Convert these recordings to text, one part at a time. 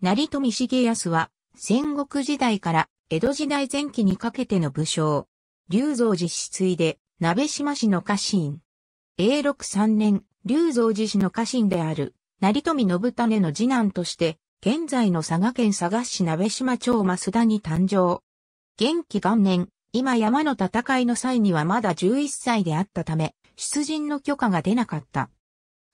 成富重康は、戦国時代から江戸時代前期にかけての武将。龍造寺氏ついで、鍋島氏の家臣。永禄三年、龍造寺氏の家臣である、成富信種の次男として、現在の佐賀県佐賀市鍋島町増田に誕生。元気元年、今山の戦いの際にはまだ11歳であったため、出陣の許可が出なかった。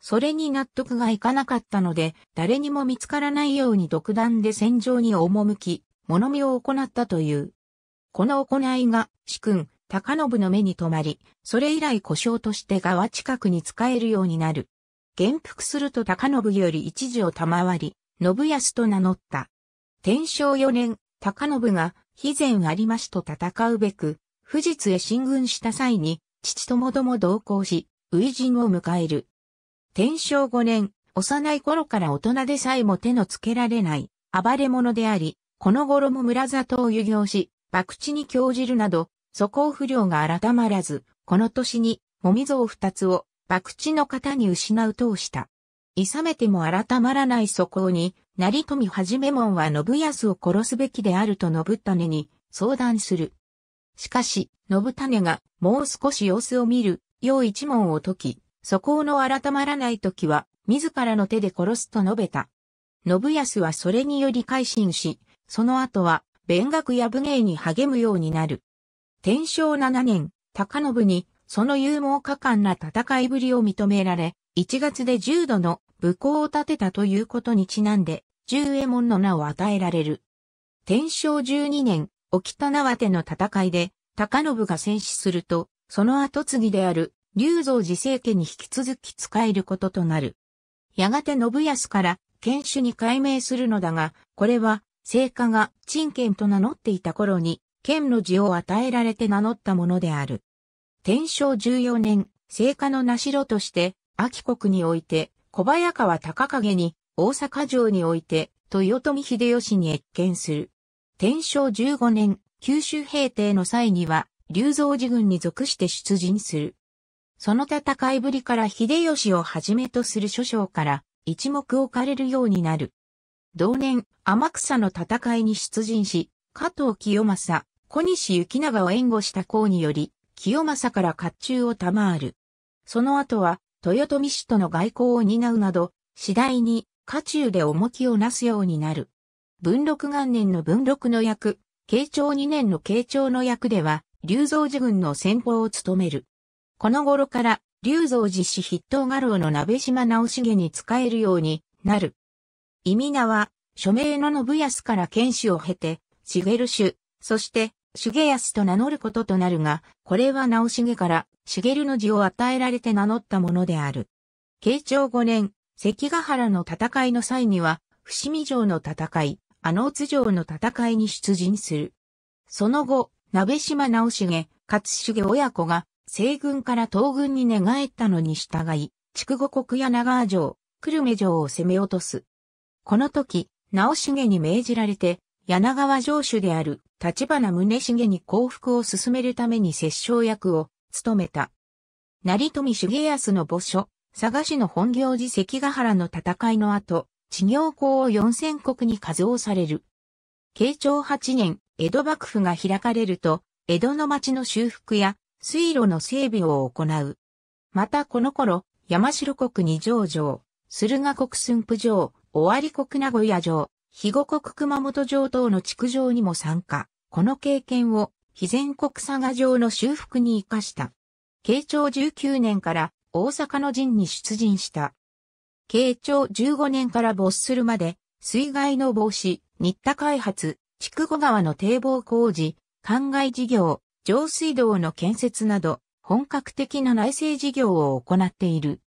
それに納得がいかなかったので、誰にも見つからないように独断で戦場に赴き、物見を行ったという。この行いが、主君、高信の目に留まり、それ以来故障として側近くに使えるようになる。元服すると高信より一時を賜り、信康と名乗った。天正四年、高信が、肥前ありましと戦うべく、富士へ進軍した際に、父ともども同行し、初陣を迎える。天正五年、幼い頃から大人でさえも手のつけられない、暴れ者であり、この頃も村里を遊行し、博打に興じるなど、素行不良が改まらず、この年に、もみ像二つを、博打の方に失うとした。いさめても改まらない素行に、成富はじめ門は信康を殺すべきであると信種に相談する。しかし、信種がもう少し様子を見る、よう一問を解き、素行の改まらない時は、自らの手で殺すと述べた。信康はそれにより改心し、その後は、弁学や武芸に励むようになる。天正7年、高信に、その勇猛果敢な戦いぶりを認められ、1月で重度の武功を立てたということにちなんで、十右衛門の名を与えられる。天正12年、沖田縄手の戦いで、高信が戦死すると、その後継ぎである竜造寺政家に引き続き使えることとなる。やがて信康から県主に改名するのだが、これは、聖家が陳剣と名乗っていた頃に、県の字を与えられて名乗ったものである。天正14年、聖家の名代として、秋国において、小早川高影に、大阪城において、豊臣秀吉に越見する。天正15年、九州平定の際には、竜造寺軍に属して出陣する。その戦いぶりから秀吉をはじめとする諸将から一目置かれるようになる。同年、天草の戦いに出陣し、加藤清正、小西行長を援護した功により、清正から甲冑を賜る。その後は、豊臣氏との外交を担うなど、次第に、家中で重きをなすようになる。文禄元年の文禄の役、慶長2年の慶長の役では、龍造寺軍の先鋒を務める。この頃から、龍造寺市筆頭画廊の鍋島直重に使えるようになる。意味名は、署名の信康から剣士を経て、茂主、そして、茂康と名乗ることとなるが、これは直重から、茂の字を与えられて名乗ったものである。慶長5年、関ヶ原の戦いの際には、伏見城の戦い、阿能津城の戦いに出陣する。その後、鍋島直茂、勝茂親子が西軍から東軍に寝返ったのに従い、筑後国や長城、久留米城を攻め落とす。この時、直重に命じられて、柳川城主である立花宗重に降伏を進めるために摂政役を務めた。成富重康の墓所、佐賀市の本行寺関ヶ原の戦いの後、地行公を四千国に数をされる。慶長八年、江戸幕府が開かれると、江戸の町の修復や水路の整備を行う。またこの頃、山城国二条城、駿河国駿府城、尾張国名古屋城、肥後国熊本城等の築城にも参加。この経験を、肥前国佐賀城の修復に生かした。慶長19年から大阪の陣に出陣した。慶長15年から没するまで、水害の防止、新田開発、筑後川の堤防工事、灌漑事業、上水道の建設など、本格的な内政事業を行っている。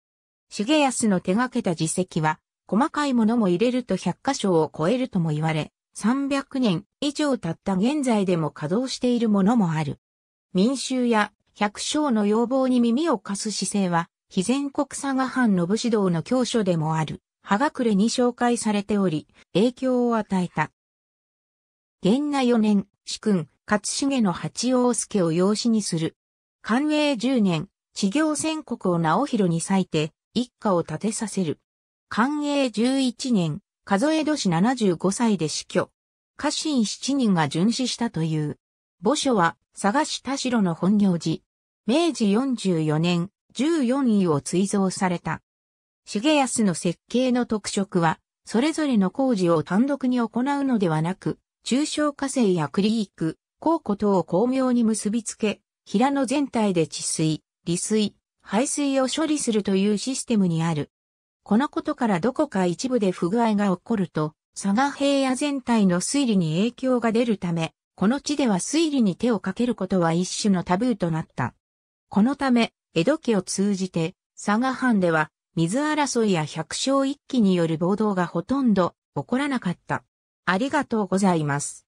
重康の手掛けた実績は、細かいものも入れると100箇所を超えるとも言われ、300年以上経った現在でも稼働しているものもある。民衆や百姓の要望に耳を貸す姿勢は、非全国佐賀藩の武士道の教書でもある、葉隠れに紹介されており、影響を与えた。元那4年、主君、勝重の八王助を養子にする。寛永十年、地行宣国を直広に割いて、一家を建てさせる。寛永十一年、数え年七十五歳で死去。家臣七人が巡視したという。墓所は、佐賀市田代の本行寺。明治四十四年、十四位を追贈された。重康の設計の特色は、それぞれの工事を単独に行うのではなく、中小火星やクリーク、うこ等を巧妙に結びつけ、平野全体で治水、利水、排水を処理するというシステムにある。このことからどこか一部で不具合が起こると、佐賀平野全体の推理に影響が出るため、この地では推理に手をかけることは一種のタブーとなった。このため、江戸期を通じて、佐賀藩では、水争いや百姓一揆による暴動がほとんど起こらなかった。ありがとうございます。